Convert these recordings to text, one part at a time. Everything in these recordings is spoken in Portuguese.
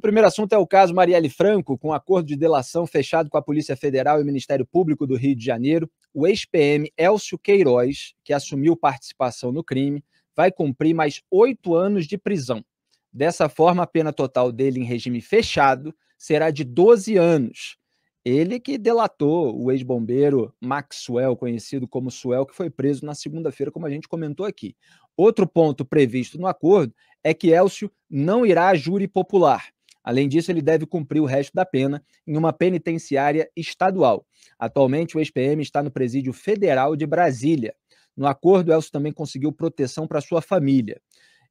o primeiro assunto é o caso Marielle Franco, com um acordo de delação fechado com a Polícia Federal e o Ministério Público do Rio de Janeiro. O ex-PM Elcio Queiroz, que assumiu participação no crime, vai cumprir mais oito anos de prisão. Dessa forma, a pena total dele em regime fechado será de 12 anos. Ele que delatou o ex-bombeiro Maxwell, conhecido como Suel, que foi preso na segunda-feira, como a gente comentou aqui. Outro ponto previsto no acordo é que Elcio não irá a júri popular. Além disso, ele deve cumprir o resto da pena em uma penitenciária estadual. Atualmente, o ex-PM está no presídio federal de Brasília. No acordo, Elcio também conseguiu proteção para sua família.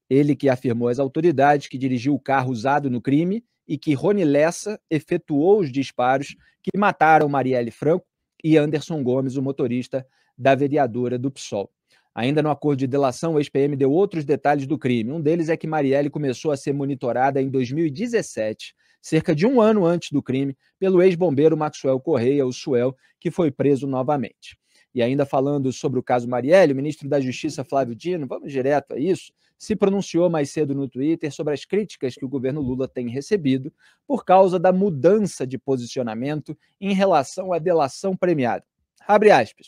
Ele que afirmou às autoridades que dirigiu o carro usado no crime e que Rony Lessa efetuou os disparos que mataram Marielle Franco e Anderson Gomes, o motorista da vereadora do PSOL. Ainda no acordo de delação, o ex-PM deu outros detalhes do crime. Um deles é que Marielle começou a ser monitorada em 2017, cerca de um ano antes do crime, pelo ex-bombeiro Maxwell Correia, o Suel, que foi preso novamente. E ainda falando sobre o caso Marielle, o ministro da Justiça Flávio Dino, vamos direto a isso, se pronunciou mais cedo no Twitter sobre as críticas que o governo Lula tem recebido por causa da mudança de posicionamento em relação à delação premiada. Abre aspas.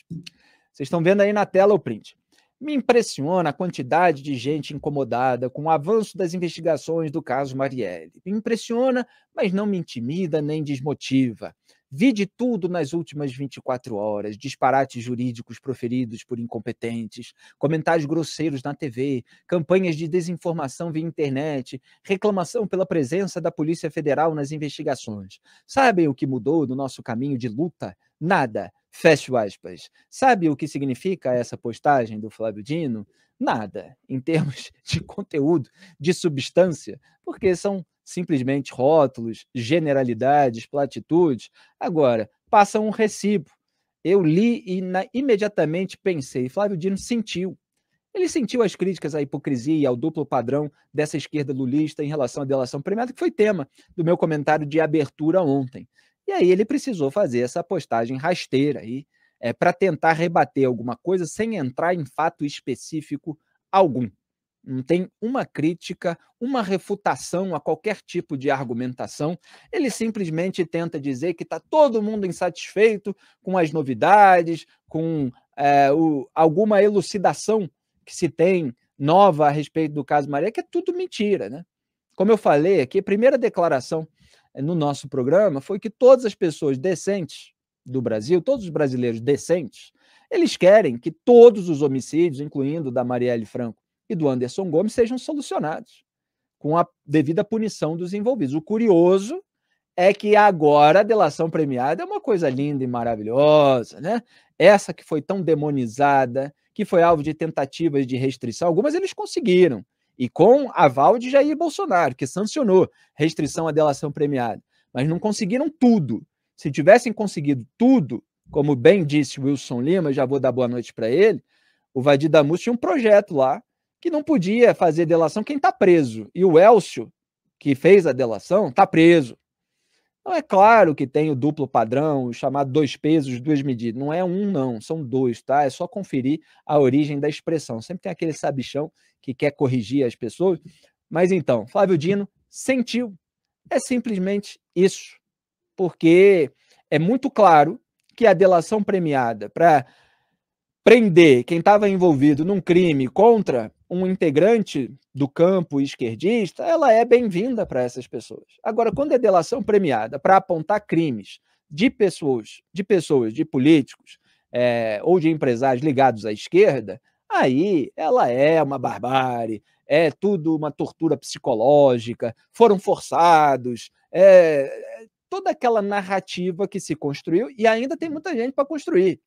Vocês estão vendo aí na tela o print. Me impressiona a quantidade de gente incomodada com o avanço das investigações do caso Marielle. Me impressiona, mas não me intimida nem desmotiva. Vi de tudo nas últimas 24 horas: disparates jurídicos proferidos por incompetentes, comentários grosseiros na TV, campanhas de desinformação via internet, reclamação pela presença da Polícia Federal nas investigações. Sabem o que mudou no nosso caminho de luta? Nada. Fecho aspas. Sabe o que significa essa postagem do Flávio Dino? Nada, em termos de conteúdo, de substância, porque são simplesmente rótulos, generalidades, platitudes. Agora, passa um recibo. Eu li e na, imediatamente pensei, Flávio Dino sentiu. Ele sentiu as críticas à hipocrisia, e ao duplo padrão dessa esquerda lulista em relação à delação premiada, que foi tema do meu comentário de abertura ontem. E aí ele precisou fazer essa postagem rasteira aí, é, eh, para tentar rebater alguma coisa sem entrar em fato específico algum. Não tem uma crítica, uma refutação a qualquer tipo de argumentação. Ele simplesmente tenta dizer que está todo mundo insatisfeito com as novidades, com é, o, alguma elucidação que se tem nova a respeito do caso Maria, que é tudo mentira, né? Como eu falei aqui, a primeira declaração no nosso programa foi que todas as pessoas decentes do Brasil, todos os brasileiros decentes, eles querem que todos os homicídios, incluindo da Marielle Franco e do Anderson Gomes, sejam solucionados com a devida punição dos envolvidos. O curioso é que agora a delação premiada é uma coisa linda e maravilhosa, né? Essa que foi tão demonizada, que foi alvo de tentativas de restrição, algumas eles conseguiram e com aval de Jair Bolsonaro, que sancionou restrição à delação premiada. Mas não conseguiram tudo. Se tivessem conseguido tudo, como bem disse Wilson Lima, já vou dar boa noite para ele, o Vadir Damus tinha um projeto lá que não podia fazer delação quem está preso. E o Elcio, que fez a delação, está preso. Então é claro que tem o duplo padrão, o chamado dois pesos, duas medidas. Não é um, não, são dois, tá? É só conferir a origem da expressão. Sempre tem aquele sabichão que quer corrigir as pessoas. Mas então, Flávio Dino sentiu. É simplesmente isso. Porque é muito claro que a delação premiada para prender quem estava envolvido num crime contra um integrante do campo esquerdista, ela é bem-vinda para essas pessoas. Agora, quando é delação premiada para apontar crimes de pessoas, de pessoas, de políticos é, ou de empresários ligados à esquerda, aí ela é uma barbárie, é tudo uma tortura psicológica, foram forçados, é, é toda aquela narrativa que se construiu e ainda tem muita gente para construir.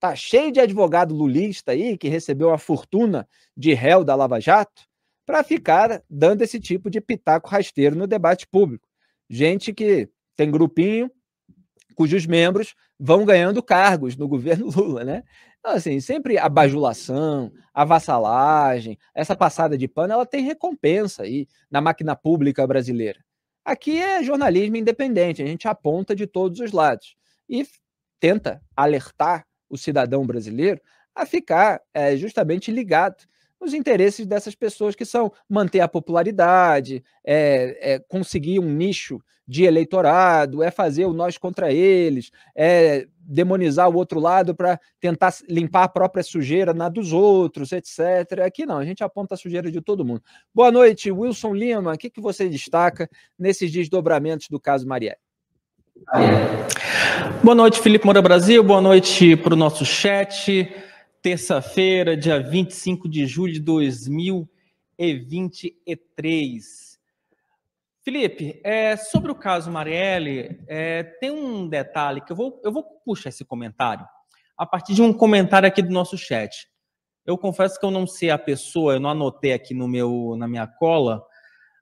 Tá cheio de advogado lulista aí que recebeu a fortuna de réu da Lava Jato para ficar dando esse tipo de pitaco rasteiro no debate público. Gente que tem grupinho cujos membros vão ganhando cargos no governo Lula, né? Então, assim, sempre a bajulação, a vassalagem, essa passada de pano, ela tem recompensa aí na máquina pública brasileira. Aqui é jornalismo independente, a gente aponta de todos os lados e tenta alertar o cidadão brasileiro a ficar é, justamente ligado nos interesses dessas pessoas que são manter a popularidade, é, é conseguir um nicho de eleitorado, é fazer o nós contra eles, é demonizar o outro lado para tentar limpar a própria sujeira na dos outros, etc. Aqui não, a gente aponta a sujeira de todo mundo. Boa noite, Wilson Lima. O que, que você destaca nesses desdobramentos do caso Marielle? Boa noite, Felipe Moura Brasil. Boa noite para o nosso chat. Terça-feira, dia 25 de julho de 2023. Felipe, é, sobre o caso Marielle, é, tem um detalhe que eu vou, eu vou puxar esse comentário a partir de um comentário aqui do nosso chat. Eu confesso que eu não sei a pessoa, eu não anotei aqui no meu, na minha cola,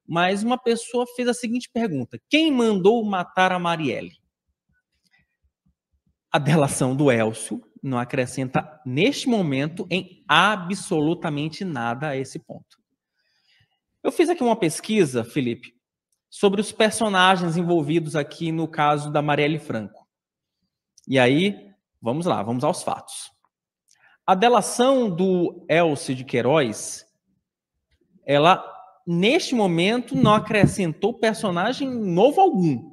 mas uma pessoa fez a seguinte pergunta: quem mandou matar a Marielle? A delação do Elcio não acrescenta, neste momento, em absolutamente nada a esse ponto. Eu fiz aqui uma pesquisa, Felipe, sobre os personagens envolvidos aqui no caso da Marielle Franco. E aí, vamos lá, vamos aos fatos. A delação do Elcio de Queiroz, ela neste momento, não acrescentou personagem novo algum.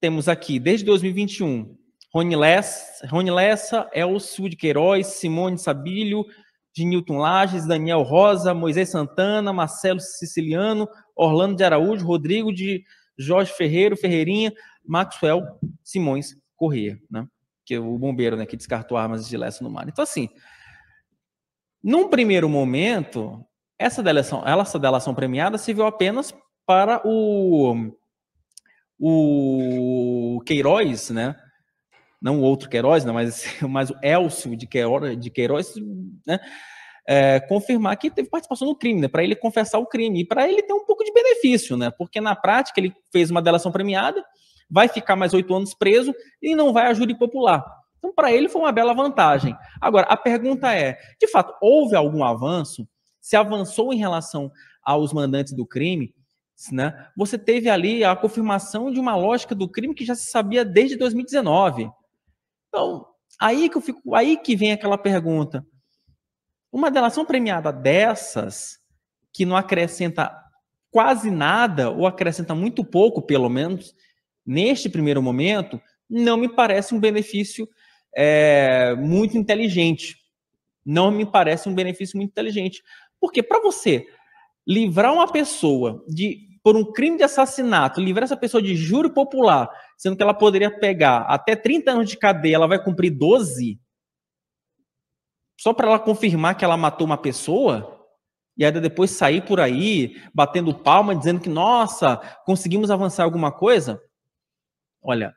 Temos aqui, desde 2021, Rony Lessa, Rony Lessa Elcio de Queiroz, Simone Sabilho, de Newton Lages, Daniel Rosa, Moisés Santana, Marcelo Siciliano, Orlando de Araújo, Rodrigo de Jorge Ferreiro, Ferreirinha, Maxwell Simões Corrêa, né? Que é o bombeiro, né, que descartou armas de lessa no mar. Então assim, num primeiro momento, essa delação, essa delação premiada serviu apenas para o, o Queiroz, né? Não o outro Queiroz, né? mas, mas o Elcio de Queiroz, de Queiroz né? É, confirmar que teve participação no crime, né? Para ele confessar o crime e para ele ter um pouco de benefício, né? Porque na prática ele fez uma delação premiada, vai ficar mais oito anos preso e não vai a júri popular. Então, para ele foi uma bela vantagem. Agora, a pergunta é: de fato, houve algum avanço? se avançou em relação aos mandantes do crime, né? Você teve ali a confirmação de uma lógica do crime que já se sabia desde 2019. Então, aí que eu fico, aí que vem aquela pergunta. Uma delação premiada dessas que não acrescenta quase nada ou acrescenta muito pouco, pelo menos neste primeiro momento, não me parece um benefício é, muito inteligente. Não me parece um benefício muito inteligente. Porque para você livrar uma pessoa de por um crime de assassinato, livrar essa pessoa de júri popular, sendo que ela poderia pegar até 30 anos de cadeia, ela vai cumprir 12? Só para ela confirmar que ela matou uma pessoa? E ainda depois sair por aí, batendo palma, dizendo que, nossa, conseguimos avançar alguma coisa? Olha,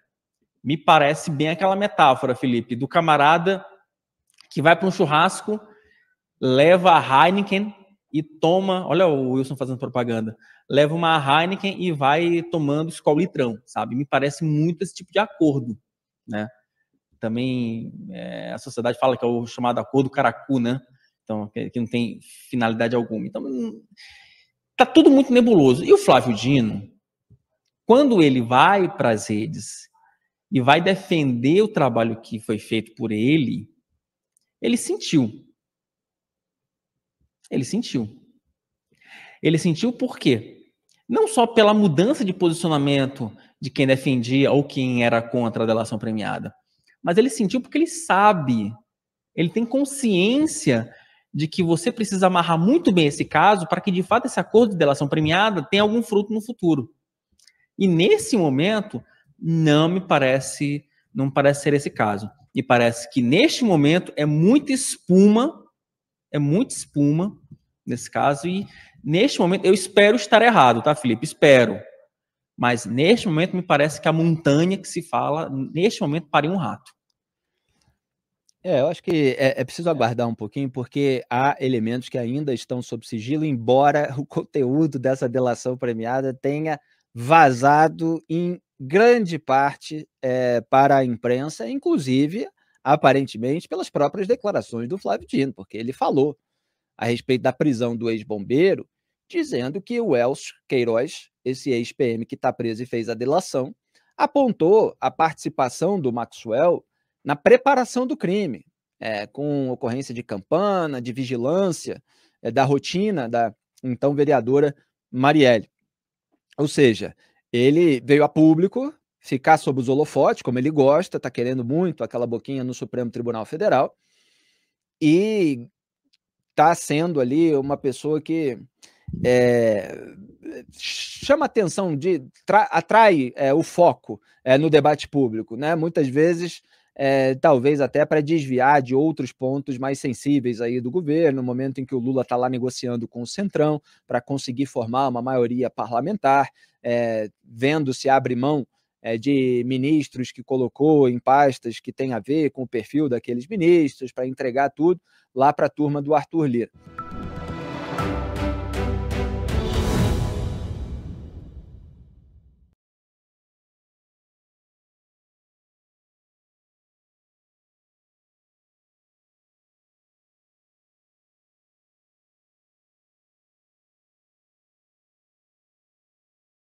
me parece bem aquela metáfora, Felipe, do camarada que vai para um churrasco leva a Heineken e toma, olha o Wilson fazendo propaganda, leva uma Heineken e vai tomando escolitrão, sabe? Me parece muito esse tipo de acordo, né? Também é, a sociedade fala que é o chamado acordo caracu, né? Então, que, que não tem finalidade alguma. Então, hum, tá tudo muito nebuloso. E o Flávio Dino, quando ele vai para as redes e vai defender o trabalho que foi feito por ele, ele sentiu, ele sentiu. Ele sentiu por quê? Não só pela mudança de posicionamento de quem defendia ou quem era contra a delação premiada, mas ele sentiu porque ele sabe, ele tem consciência de que você precisa amarrar muito bem esse caso para que de fato esse acordo de delação premiada tenha algum fruto no futuro. E nesse momento não me parece, não parece ser esse caso. E parece que neste momento é muita espuma é muita espuma nesse caso. E neste momento, eu espero estar errado, tá, Felipe? Espero. Mas neste momento, me parece que a montanha que se fala, neste momento, pariu um rato. É, eu acho que é, é, preciso aguardar um pouquinho, porque há elementos que ainda estão sob sigilo, embora o conteúdo dessa delação premiada tenha vazado em grande parte é, para a imprensa, inclusive aparentemente pelas próprias declarações do Flávio Dino, porque ele falou a respeito da prisão do ex-bombeiro, dizendo que o Elcio Queiroz, esse ex-PM que está preso e fez a delação, apontou a participação do Maxwell na preparação do crime, é, com ocorrência de campana, de vigilância, é, da rotina da então vereadora Marielle. Ou seja, ele veio a público ficar sob os holofotes, como ele gosta, está querendo muito aquela boquinha no Supremo Tribunal Federal, e está sendo ali uma pessoa que é, chama atenção, de, tra, atrai é, o foco é, no debate público, né? Muitas vezes, é, talvez até para desviar de outros pontos mais sensíveis aí do governo, no momento em que o Lula está lá negociando com o Centrão para conseguir formar uma maioria parlamentar, é, vendo se abre mão é, de ministros que colocou em pastas que tem a ver com o perfil daqueles ministros, para entregar tudo lá para a turma do Arthur Lira.